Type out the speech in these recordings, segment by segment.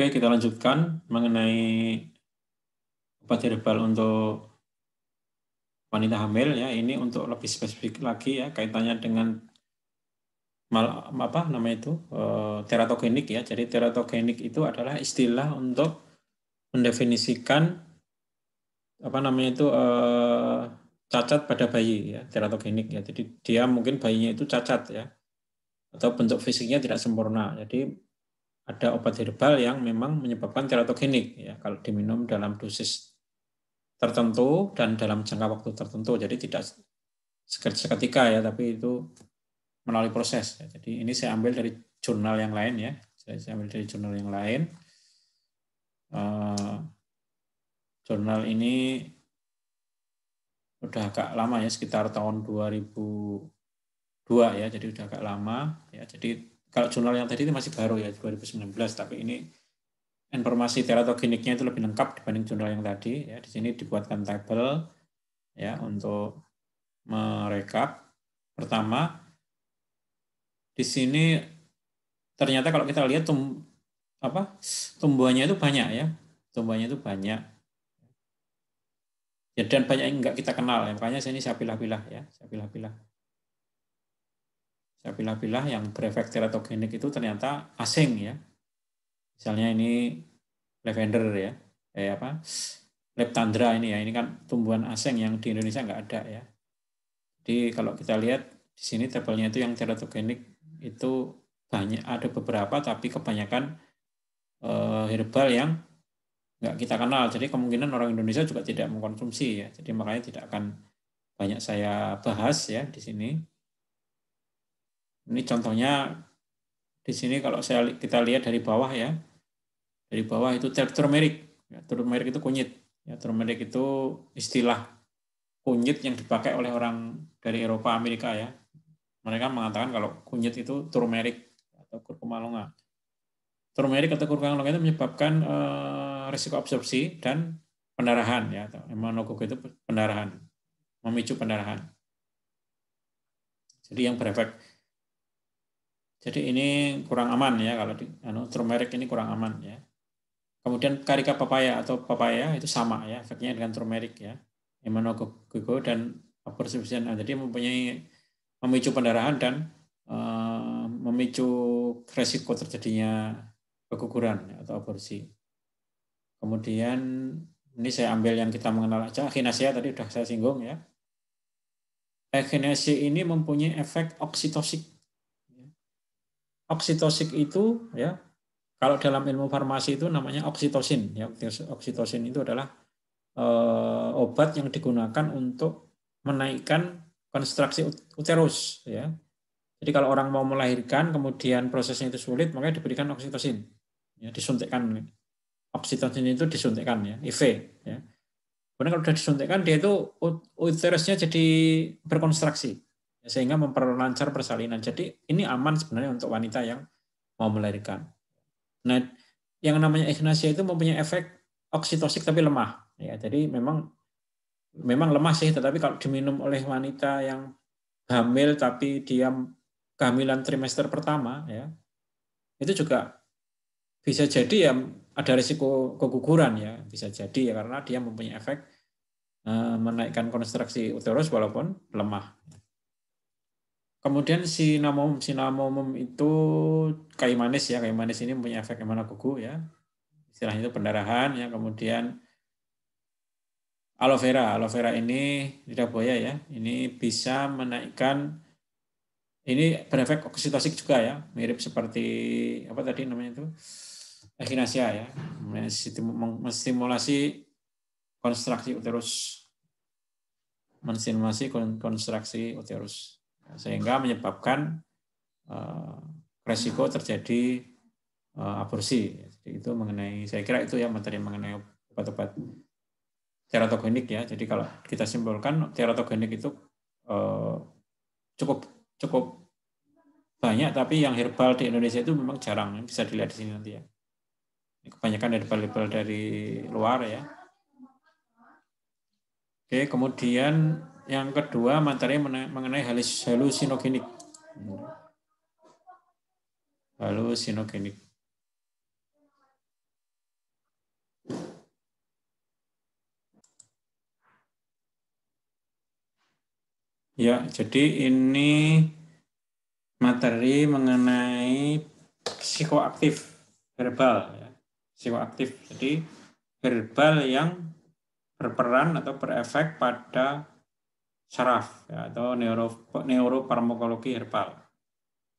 Oke, kita lanjutkan mengenai obat herbal untuk wanita hamil ya. Ini untuk lebih spesifik lagi ya kaitannya dengan mal, apa nama itu e, teratogenik ya. Jadi teratogenik itu adalah istilah untuk mendefinisikan apa namanya itu e, cacat pada bayi ya, teratogenik ya. Jadi dia mungkin bayinya itu cacat ya atau bentuk fisiknya tidak sempurna. Jadi ada obat herbal yang memang menyebabkan teratogenik ya kalau diminum dalam dosis tertentu dan dalam jangka waktu tertentu jadi tidak seketika ya tapi itu melalui proses ya. jadi ini saya ambil dari jurnal yang lain ya saya ambil dari jurnal yang lain uh, jurnal ini udah agak lama ya sekitar tahun 2002 ya jadi udah agak lama ya jadi kalau jurnal yang tadi itu masih baru ya 2019 tapi ini informasi teratogeniknya itu lebih lengkap dibanding jurnal yang tadi ya di sini dibuatkan tabel ya untuk merekap pertama di sini ternyata kalau kita lihat tum, apa tumbuhannya itu banyak ya tumbuhannya itu banyak ya dan banyak yang nggak kita kenal ya. makanya sini saya pilah-pilah ya saya pilah-pilah saya pilah-pilah yang berefek teratogenik itu ternyata asing ya. Misalnya ini lavender ya, eh apa? Leptandra ini ya, ini kan tumbuhan asing yang di Indonesia nggak ada ya. Jadi kalau kita lihat di sini tabelnya itu yang teratogenik itu banyak ada beberapa tapi kebanyakan eh, herbal yang nggak kita kenal. Jadi kemungkinan orang Indonesia juga tidak mengkonsumsi ya. Jadi makanya tidak akan banyak saya bahas ya di sini ini contohnya di sini kalau saya kita lihat dari bawah ya, dari bawah itu turmeric. Ya, turmeric itu kunyit. Ya, turmeric itu istilah kunyit yang dipakai oleh orang dari Eropa Amerika ya. Mereka mengatakan kalau kunyit itu turmeric atau kurkuma longa. Turmeric atau kurkuma longa itu menyebabkan eh, risiko absorpsi dan pendarahan ya atau hemonokoko itu pendarahan, memicu pendarahan. Jadi yang berefek jadi ini kurang aman ya kalau di anu, turmeric ini kurang aman ya. Kemudian karika papaya atau papaya itu sama ya efeknya dengan turmeric ya. Immunogogo dan persusian. Nah, jadi mempunyai memicu pendarahan dan uh, memicu resiko terjadinya keguguran atau aborsi. Kemudian ini saya ambil yang kita mengenal aja echinacea ya, tadi sudah saya singgung ya. Echinacea ini mempunyai efek oksitosik oksitosik itu ya kalau dalam ilmu farmasi itu namanya oksitosin ya oksitosin itu adalah e, obat yang digunakan untuk menaikkan konstruksi uterus ya jadi kalau orang mau melahirkan kemudian prosesnya itu sulit makanya diberikan oksitosin ya disuntikkan oksitosin itu disuntikkan ya IV ya kemudian kalau sudah disuntikkan dia itu uterusnya jadi berkonstruksi sehingga memperlancar persalinan. Jadi ini aman sebenarnya untuk wanita yang mau melahirkan. Nah, yang namanya ignasia itu mempunyai efek oksitosik tapi lemah. Ya, jadi memang memang lemah sih, tetapi kalau diminum oleh wanita yang hamil tapi dia kehamilan trimester pertama, ya itu juga bisa jadi ya ada risiko keguguran ya, bisa jadi ya karena dia mempunyai efek eh, menaikkan konstruksi uterus walaupun lemah. Kemudian sinamomum, umum itu kayu manis ya, kayu manis ini punya efek emana kuku ya. Istilahnya itu pendarahan ya, kemudian aloe vera. Aloe vera ini tidak boya ya, ini bisa menaikkan ini berefek oksitosik juga ya, mirip seperti apa tadi namanya itu? Echinasia ya, menstimulasi konstruksi uterus. Menstimulasi konstruksi uterus sehingga menyebabkan eh, resiko terjadi eh, aborsi. Jadi itu mengenai saya kira itu ya materi mengenai obat-obat teratogenik ya. Jadi kalau kita simpulkan teratogenik itu uh, cukup cukup banyak tapi yang herbal di Indonesia itu memang jarang bisa dilihat di sini nanti ya. Kebanyakan herbal-herbal dari luar ya. Oke, kemudian yang kedua materi mengenai halusinogenik. Halusinogenik. Ya, jadi ini materi mengenai psikoaktif verbal ya. Psikoaktif. Jadi verbal yang berperan atau berefek pada saraf ya, atau neuro neurofarmakologi herbal.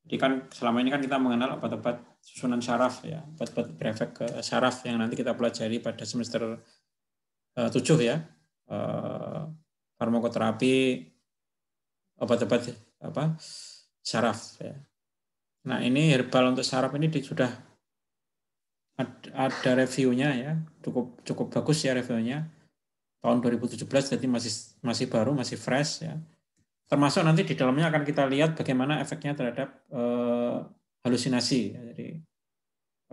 Jadi kan selama ini kan kita mengenal obat-obat susunan saraf ya, obat-obat berefek ke saraf yang nanti kita pelajari pada semester eh, uh, 7 ya. Uh, farmakoterapi obat-obat apa? saraf ya. Nah, ini herbal untuk saraf ini sudah ada, ada reviewnya ya, cukup cukup bagus ya reviewnya tahun 2017 jadi masih masih baru masih fresh ya termasuk nanti di dalamnya akan kita lihat bagaimana efeknya terhadap eh, halusinasi ya. jadi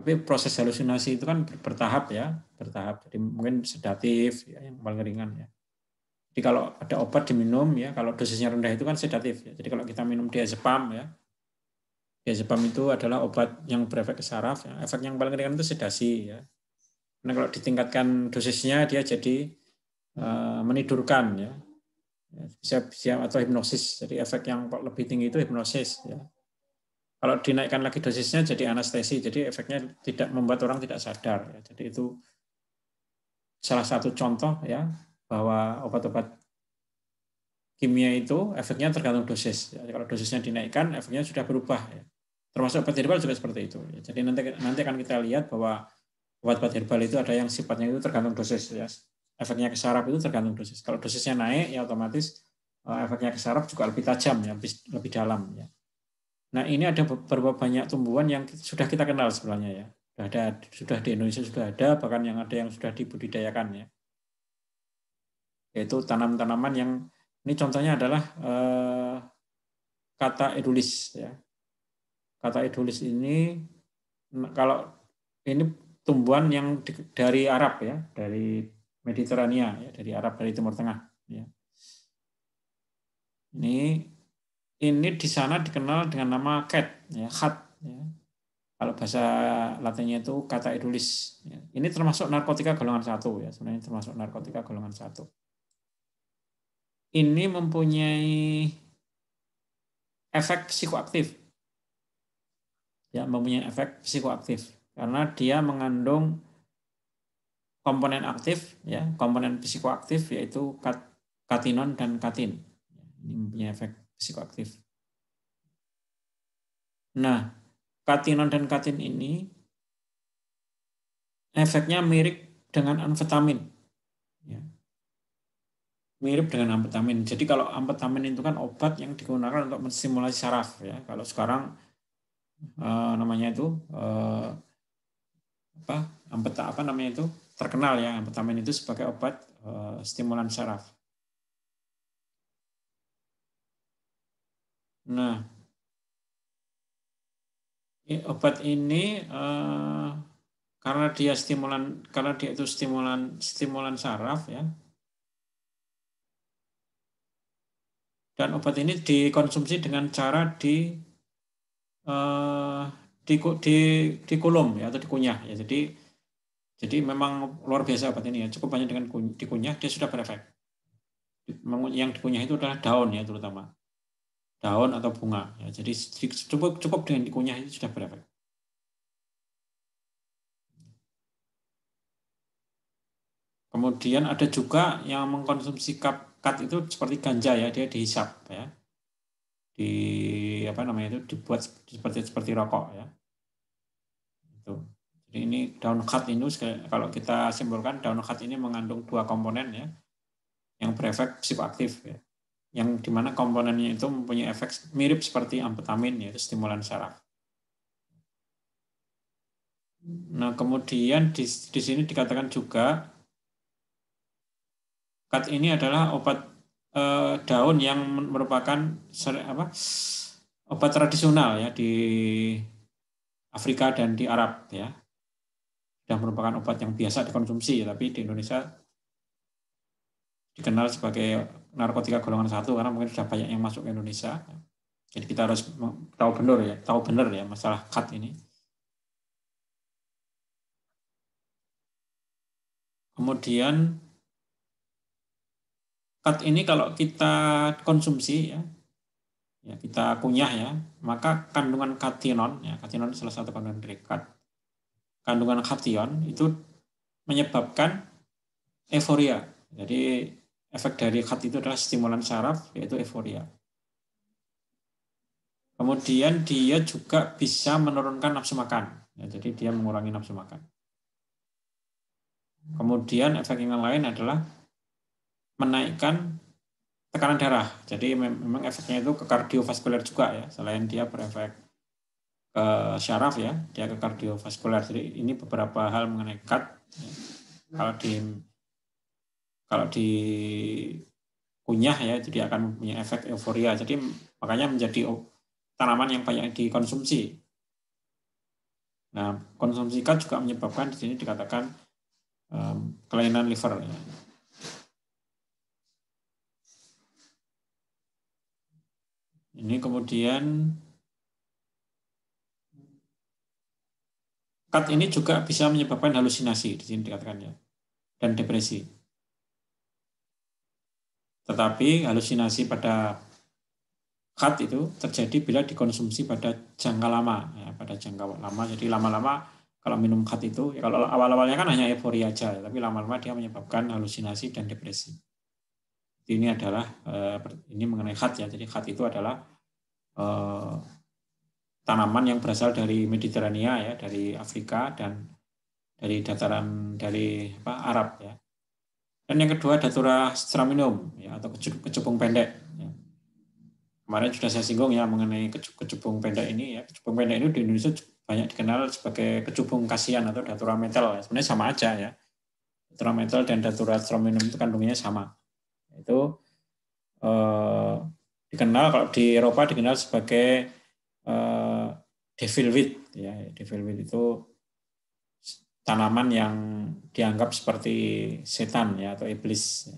tapi proses halusinasi itu kan bertahap ya bertahap jadi mungkin sedatif ya, yang paling ringan ya jadi kalau ada obat diminum ya kalau dosisnya rendah itu kan sedatif ya. jadi kalau kita minum diazepam ya diazepam itu adalah obat yang berefek ke saraf ya. efek yang paling ringan itu sedasi ya karena kalau ditingkatkan dosisnya dia jadi Eh, menidurkan ya bisa ya, bisa atau hipnosis jadi efek yang lebih tinggi itu hipnosis ya kalau dinaikkan lagi dosisnya jadi anestesi jadi efeknya tidak membuat orang tidak sadar ya. jadi itu salah satu contoh ya bahwa obat-obat kimia itu efeknya tergantung dosis ya. kalau dosisnya dinaikkan efeknya sudah berubah ya. termasuk obat herbal juga seperti itu ya. jadi nanti nanti akan kita lihat bahwa obat-obat herbal itu ada yang sifatnya itu tergantung dosis ya efeknya ke saraf itu tergantung dosis. Kalau dosisnya naik ya otomatis eh, efeknya ke saraf juga lebih tajam ya, lebih, lebih dalam ya. Nah, ini ada beberapa banyak tumbuhan yang sudah kita kenal sebenarnya ya. Sudah ada sudah di Indonesia sudah ada bahkan yang ada yang sudah dibudidayakan ya. Yaitu tanam-tanaman yang ini contohnya adalah eh, kata edulis ya. Kata edulis ini kalau ini tumbuhan yang dari Arab ya, dari Mediterania ya, dari Arab dari Timur Tengah. Ya. Ini ini di sana dikenal dengan nama cat, ya, khat. Ya. Kalau bahasa Latinnya itu kata edulis. Ya. Ini termasuk narkotika golongan satu ya, sebenarnya termasuk narkotika golongan satu. Ini mempunyai efek psikoaktif. Ya, mempunyai efek psikoaktif karena dia mengandung komponen aktif ya komponen psikoaktif yaitu kat, katinon dan katin ini punya efek psikoaktif nah katinon dan katin ini efeknya mirip dengan amfetamin ya. mirip dengan amfetamin jadi kalau amfetamin itu kan obat yang digunakan untuk menstimulasi saraf ya kalau sekarang eh, namanya itu eh, apa ampeta apa namanya itu terkenal ya amfetamin itu sebagai obat uh, stimulan saraf. Nah, obat ini uh, karena dia stimulan karena dia itu stimulan stimulan saraf ya. Dan obat ini dikonsumsi dengan cara di uh, di, di, di kulum ya atau dikunyah ya. Jadi jadi hmm. memang luar biasa obat ini ya. Cukup banyak dengan dikunyah dia sudah berefek. Yang dikunyah itu adalah daun ya terutama. Daun atau bunga. Ya, jadi cukup cukup dengan dikunyah itu sudah berefek. Kemudian ada juga yang mengkonsumsi kap kat itu seperti ganja ya, dia dihisap ya. Di apa namanya itu dibuat seperti seperti rokok ya jadi ini daun khat ini kalau kita simpulkan daun khat ini mengandung dua komponen ya yang berefek psikoaktif ya. Yang dimana komponennya itu mempunyai efek mirip seperti amfetamin yaitu stimulan saraf. Nah, kemudian di, di sini dikatakan juga khat ini adalah obat e, daun yang merupakan ser, apa, obat tradisional ya di Afrika dan di Arab ya sudah merupakan obat yang biasa dikonsumsi, tapi di Indonesia dikenal sebagai narkotika golongan satu karena mungkin sudah banyak yang masuk ke Indonesia. Jadi kita harus tahu benar ya, tahu benar ya masalah cut ini. Kemudian cut ini kalau kita konsumsi ya, ya kita kunyah ya, maka kandungan katinon ya, katinon salah satu kandungan dari cut kandungan kation itu menyebabkan euforia. Jadi efek dari khat itu adalah stimulan saraf yaitu euforia. Kemudian dia juga bisa menurunkan nafsu makan. Ya, jadi dia mengurangi nafsu makan. Kemudian efek yang lain adalah menaikkan tekanan darah. Jadi memang efeknya itu ke kardiovaskuler juga ya, selain dia berefek ke eh, syaraf ya, dia ke kardiovaskular. Jadi ini beberapa hal mengenai cut. Kalau di kalau di kunyah ya, jadi akan punya efek euforia. Jadi makanya menjadi tanaman yang banyak dikonsumsi. Nah, konsumsi cut juga menyebabkan di sini dikatakan um, kelainan liver. Ya. Ini kemudian Cut ini juga bisa menyebabkan halusinasi di sini dikatakannya dan depresi. Tetapi halusinasi pada cut itu terjadi bila dikonsumsi pada jangka lama, ya, pada jangka lama. Jadi lama-lama kalau minum cut itu, ya kalau awal-awalnya kan hanya euforia aja, tapi lama-lama dia menyebabkan halusinasi dan depresi. Ini adalah eh, ini mengenai cut ya. Jadi cut itu adalah eh, tanaman yang berasal dari Mediterania ya, dari Afrika dan dari dataran dari apa, Arab ya. Dan yang kedua datura straminum ya atau kecubung pendek. Ya. Kemarin sudah saya singgung ya mengenai kecubung pendek ini ya. Kecubung pendek ini di Indonesia banyak dikenal sebagai kecubung kasihan atau datura metal. Ya. Sebenarnya sama aja ya. Datura metal dan datura straminum itu kandungnya sama. Itu eh, dikenal kalau di Eropa dikenal sebagai devil ya devil itu tanaman yang dianggap seperti setan ya atau iblis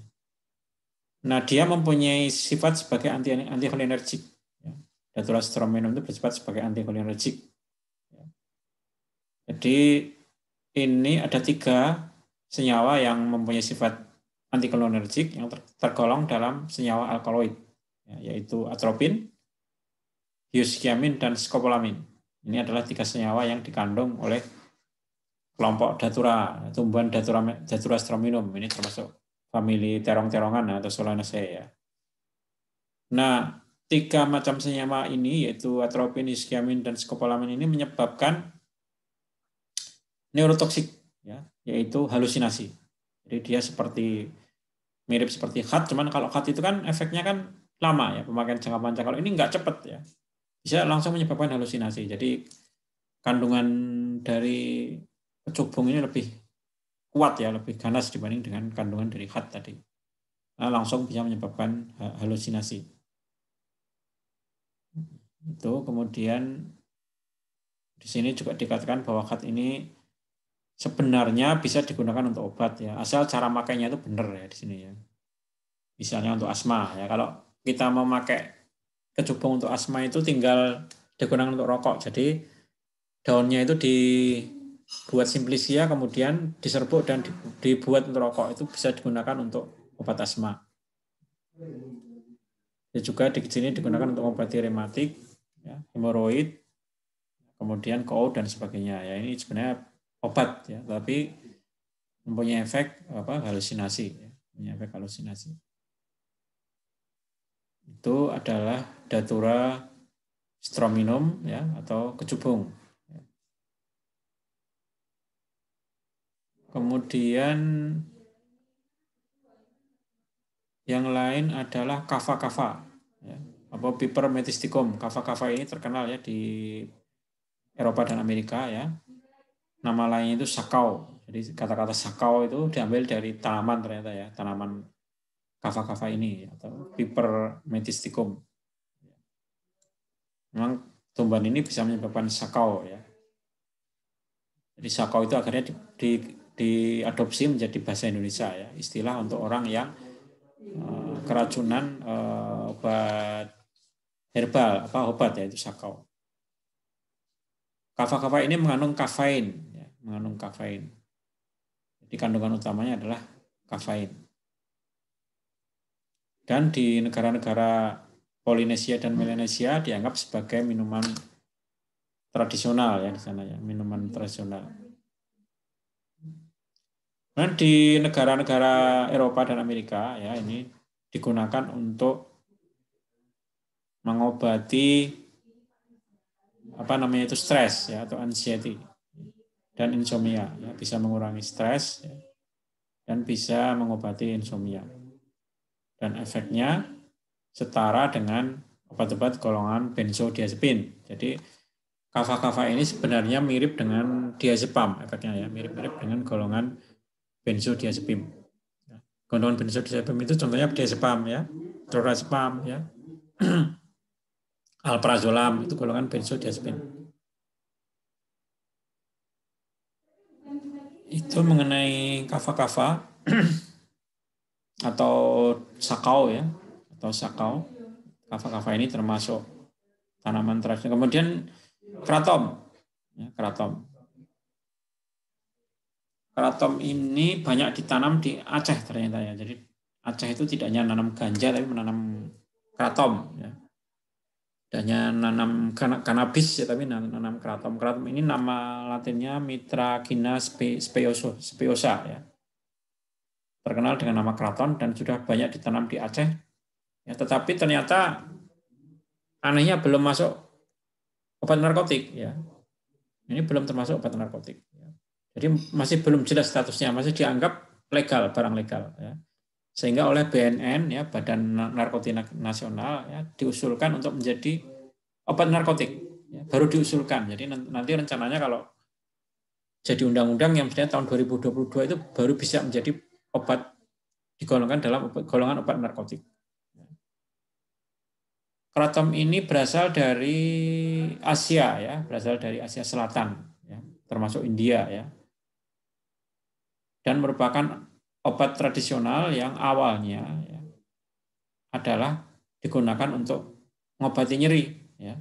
nah dia mempunyai sifat sebagai anti anti ya. daturastrominum itu bersifat sebagai anti ya. jadi ini ada tiga senyawa yang mempunyai sifat anticholinergik yang tergolong dalam senyawa alkaloid ya, yaitu atropin, euskiamin, dan skopolamin. Ini adalah tiga senyawa yang dikandung oleh kelompok datura, tumbuhan datura, datura strominum. Ini termasuk famili terong-terongan atau solanaceae ya. Nah, tiga macam senyawa ini yaitu atropin, iskiamin, dan skopolamin ini menyebabkan neurotoksik ya, yaitu halusinasi. Jadi dia seperti mirip seperti khat, cuman kalau khat itu kan efeknya kan lama ya pemakaian jangka panjang. Kalau ini nggak cepet ya bisa langsung menyebabkan halusinasi. Jadi kandungan dari kecubung ini lebih kuat ya, lebih ganas dibanding dengan kandungan dari khat tadi. Nah, langsung bisa menyebabkan eh, halusinasi. Itu kemudian di sini juga dikatakan bahwa khat ini sebenarnya bisa digunakan untuk obat ya, asal cara makainya itu benar ya di sini ya. Misalnya untuk asma ya, kalau kita memakai kecubung untuk asma itu tinggal digunakan untuk rokok. Jadi daunnya itu dibuat simplisia kemudian diserbuk dan dibuat untuk rokok itu bisa digunakan untuk obat asma. Dia ya juga di sini digunakan untuk obat rematik, ya, hemoroid, kemudian kou dan sebagainya. Ya ini sebenarnya obat ya, tapi mempunyai efek apa halusinasi, ya, mempunyai efek halusinasi. Itu adalah datura strominum ya atau kecubung. Kemudian yang lain adalah kava-kava ya, atau piper metisticum. Kava-kava ini terkenal ya di Eropa dan Amerika ya. Nama lain itu sakau. Jadi kata-kata sakau itu diambil dari tanaman ternyata ya, tanaman kava-kava ini atau piper metisticum memang tumbuhan ini bisa menyebabkan sakau ya. Jadi sakau itu akhirnya di, di, diadopsi menjadi bahasa Indonesia ya, istilah untuk orang yang uh, keracunan uh, obat herbal apa obat ya itu sakau. Kafa-kafa ini mengandung kafein, ya, mengandung kafein. Jadi kandungan utamanya adalah kafein. Dan di negara-negara Polinesia dan Melanesia dianggap sebagai minuman tradisional ya di sana ya, minuman tradisional. Dan nah, di negara-negara Eropa dan Amerika ya ini digunakan untuk mengobati apa namanya itu stres ya atau anxiety dan insomnia ya, bisa mengurangi stres ya, dan bisa mengobati insomnia dan efeknya setara dengan obat-obat golongan benzodiazepin. Jadi kava-kava ini sebenarnya mirip dengan diazepam efeknya ya, mirip-mirip dengan golongan benzodiazepin. Ya. Golongan benzodiazepin itu contohnya diazepam ya, lorazepam ya, alprazolam itu golongan benzodiazepin. itu mengenai kava-kava atau sakau ya atau sakau. Kava-kava ini termasuk tanaman terasnya Kemudian kratom. Ya, kratom. Kratom ini banyak ditanam di Aceh ternyata ya. Jadi Aceh itu tidak hanya nanam ganja tapi menanam kratom. Ya. Tidak hanya nanam kanabis ya, tapi nanam kratom. Kratom ini nama latinnya Mitra Kina Speosa ya. Terkenal dengan nama kraton dan sudah banyak ditanam di Aceh Ya, tetapi ternyata anehnya belum masuk obat narkotik. Ya. Ini belum termasuk obat narkotik. Ya. Jadi masih belum jelas statusnya, masih dianggap legal, barang legal. Ya. Sehingga oleh BNN, ya, Badan Narkotika Nasional, ya, diusulkan untuk menjadi obat narkotik. Ya, baru diusulkan. Jadi nanti rencananya kalau jadi undang-undang yang misalnya tahun 2022 itu baru bisa menjadi obat digolongkan dalam golongan obat narkotik. Kratom ini berasal dari Asia ya, berasal dari Asia Selatan ya, termasuk India ya. Dan merupakan obat tradisional yang awalnya ya, adalah digunakan untuk mengobati nyeri ya.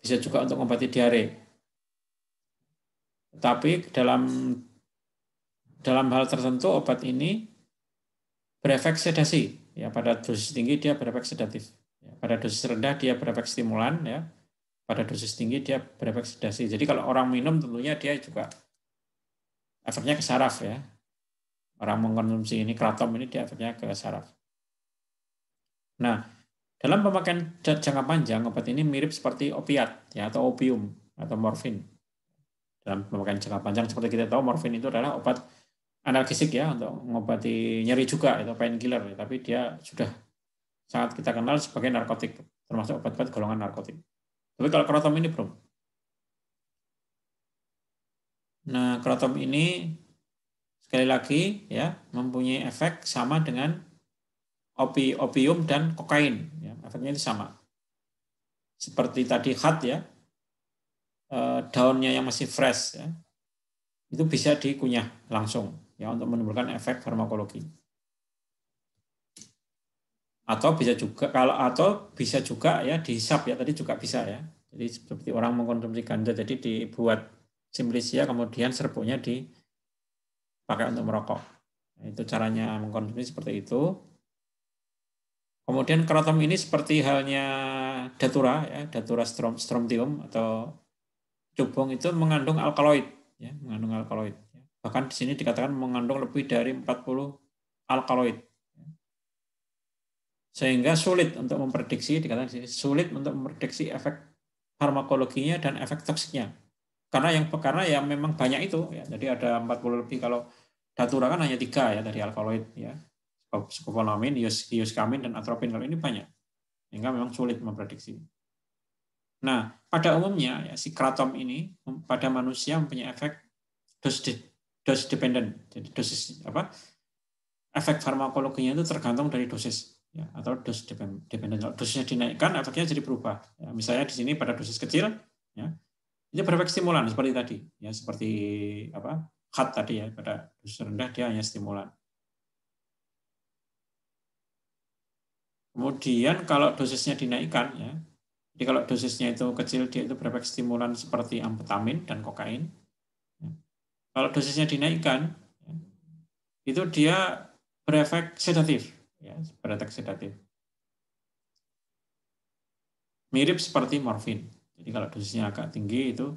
Bisa juga untuk mengobati diare. Tetapi dalam dalam hal tertentu obat ini berefek sedasi ya pada dosis tinggi dia berefek sedatif Ya, pada dosis rendah dia berefek stimulan, ya. Pada dosis tinggi dia berefek sedasi. Jadi kalau orang minum tentunya dia juga efeknya ke saraf ya. Orang mengkonsumsi ini kratom ini dia efeknya ke saraf. Nah, dalam pemakaian jangka panjang obat ini mirip seperti opiat ya atau opium atau morfin. Dalam pemakaian jangka panjang seperti kita tahu morfin itu adalah obat analgesik ya untuk mengobati nyeri juga itu painkiller tapi dia sudah sangat kita kenal sebagai narkotik, termasuk obat-obat golongan narkotik. Tapi kalau kratom ini bro, Nah, kratom ini sekali lagi ya mempunyai efek sama dengan opi, opium dan kokain. Ya, efeknya itu sama. Seperti tadi hat ya, eh, daunnya yang masih fresh ya, itu bisa dikunyah langsung ya untuk menimbulkan efek farmakologi atau bisa juga kalau atau bisa juga ya dihisap ya tadi juga bisa ya jadi seperti orang mengkonsumsi ganja jadi dibuat simplisia kemudian serbuknya dipakai untuk merokok nah, itu caranya mengkonsumsi seperti itu kemudian kratom ini seperti halnya datura ya datura strom, stromtium atau cubung itu mengandung alkaloid ya mengandung alkaloid ya. bahkan di sini dikatakan mengandung lebih dari 40 alkaloid sehingga sulit untuk memprediksi dikatakan sini sulit untuk memprediksi efek farmakologinya dan efek toksiknya karena yang karena yang memang banyak itu ya jadi ada 40 lebih kalau datura kan hanya tiga ya dari alkaloid ya skopolamin, ioskamin dan atropin kalau ini banyak sehingga memang sulit memprediksi. Nah pada umumnya ya, si kratom ini pada manusia mempunyai efek dosis dosis dependent jadi dosis apa efek farmakologinya itu tergantung dari dosis ya, atau dosis dependen. Dosisnya dinaikkan, efeknya jadi berubah. Ya, misalnya di sini pada dosis kecil, ya, ini berefek stimulan seperti tadi, ya seperti apa hat tadi ya pada dosis rendah dia hanya stimulan. Kemudian kalau dosisnya dinaikkan, ya, jadi kalau dosisnya itu kecil dia itu berefek stimulan seperti amfetamin dan kokain. Ya, kalau dosisnya dinaikkan, ya, itu dia berefek sedatif, ya, berat oksidatif. Mirip seperti morfin. Jadi kalau dosisnya agak tinggi itu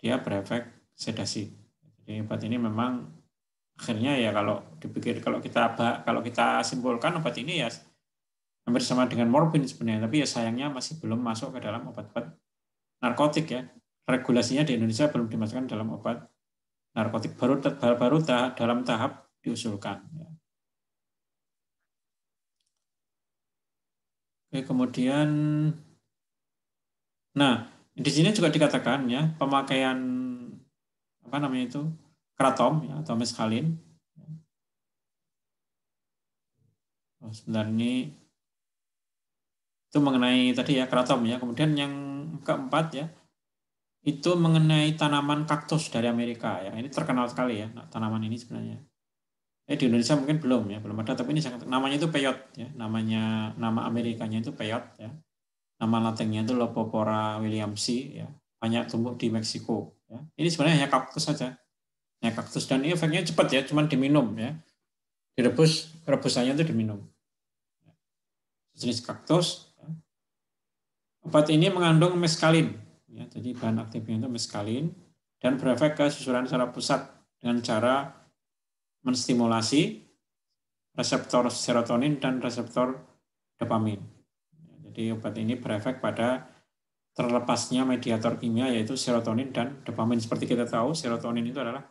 dia berefek sedasi. Jadi obat ini memang akhirnya ya kalau dipikir kalau kita kalau kita simpulkan obat ini ya hampir sama dengan morfin sebenarnya, tapi ya sayangnya masih belum masuk ke dalam obat-obat narkotik ya. Regulasinya di Indonesia belum dimasukkan dalam obat narkotik baru baru, baru dalam tahap diusulkan. Ya. Oke, kemudian nah, di sini juga dikatakan ya, pemakaian apa namanya itu? kratom ya, atau meskalin. Oh, sebentar ini itu mengenai tadi ya kratom ya. Kemudian yang keempat ya, itu mengenai tanaman kaktus dari Amerika ya. Ini terkenal sekali ya, nah, tanaman ini sebenarnya eh di Indonesia mungkin belum ya belum ada tapi ini sangat namanya itu peyot ya namanya nama Amerikanya itu peyot ya nama latinnya itu Lopopora williamsi ya banyak tumbuh di Meksiko ya. ini sebenarnya hanya kaktus saja Hanya kaktus dan ini efeknya cepat ya cuma diminum ya direbus rebusannya itu diminum jenis kaktus ya. obat ini mengandung meskalin ya jadi bahan aktifnya itu meskalin dan berefek ke susuran secara pusat dengan cara menstimulasi reseptor serotonin dan reseptor dopamin. Jadi obat ini berefek pada terlepasnya mediator kimia yaitu serotonin dan dopamin. Seperti kita tahu, serotonin itu adalah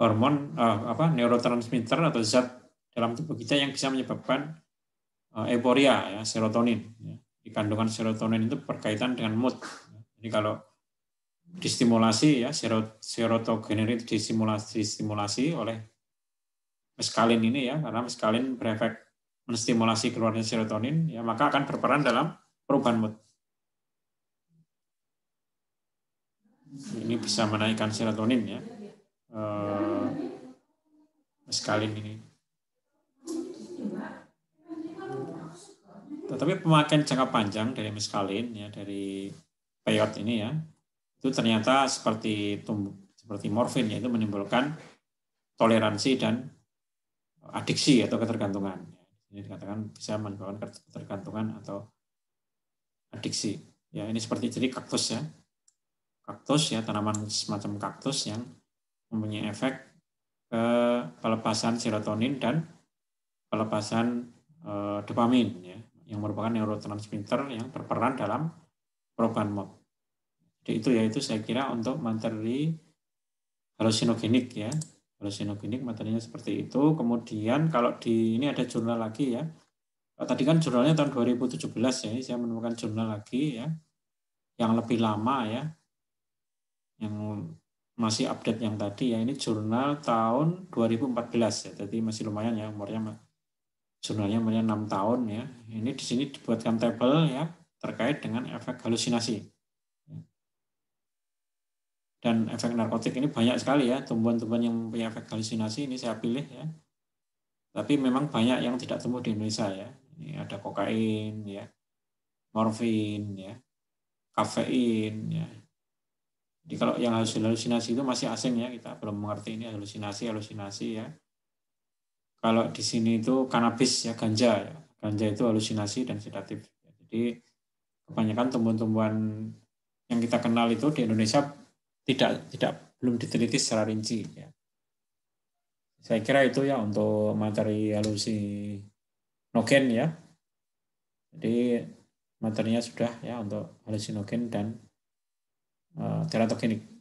hormon uh, apa neurotransmitter atau zat dalam tubuh kita yang bisa menyebabkan uh, euforia ya, serotonin. Ya. Kandungan serotonin itu berkaitan dengan mood. Jadi kalau distimulasi ya serot, serotonin itu distimulasi, distimulasi oleh meskalin ini ya, karena meskalin berefek menstimulasi keluarnya serotonin, ya maka akan berperan dalam perubahan mood. Ini bisa menaikkan serotonin ya, eh, meskalin ini. Tetapi pemakaian jangka panjang dari meskalin ya dari peyot ini ya itu ternyata seperti tumbuh seperti morfin yaitu menimbulkan toleransi dan adiksi atau ketergantungan. Ini dikatakan bisa menyebabkan ketergantungan atau adiksi. Ya, ini seperti jadi kaktus ya. Kaktus ya, tanaman semacam kaktus yang mempunyai efek ke pelepasan serotonin dan pelepasan e, dopamin ya, yang merupakan neurotransmitter yang berperan dalam perubahan mood. Jadi itu yaitu saya kira untuk materi halusinogenik ya Halusinogenik materinya seperti itu. Kemudian kalau di ini ada jurnal lagi ya. Tadi kan jurnalnya tahun 2017 ya, saya menemukan jurnal lagi ya. Yang lebih lama ya. Yang masih update yang tadi ya. Ini jurnal tahun 2014 ya. Jadi masih lumayan ya umurnya jurnalnya umurnya 6 tahun ya. Ini di sini dibuatkan tabel ya terkait dengan efek halusinasi dan efek narkotik ini banyak sekali ya tumbuhan-tumbuhan yang punya efek halusinasi ini saya pilih ya tapi memang banyak yang tidak tumbuh di Indonesia ya ini ada kokain ya morfin ya kafein ya jadi kalau yang halusinasi itu masih asing ya kita belum mengerti ini halusinasi halusinasi ya kalau di sini itu kanabis ya ganja ya ganja itu halusinasi dan sedatif jadi kebanyakan tumbuhan-tumbuhan yang kita kenal itu di Indonesia tidak tidak belum diteliti secara rinci ya. Saya kira itu ya untuk materi halusinogen ya. Jadi materinya sudah ya untuk halusinogen dan uh, eh, teratogenik.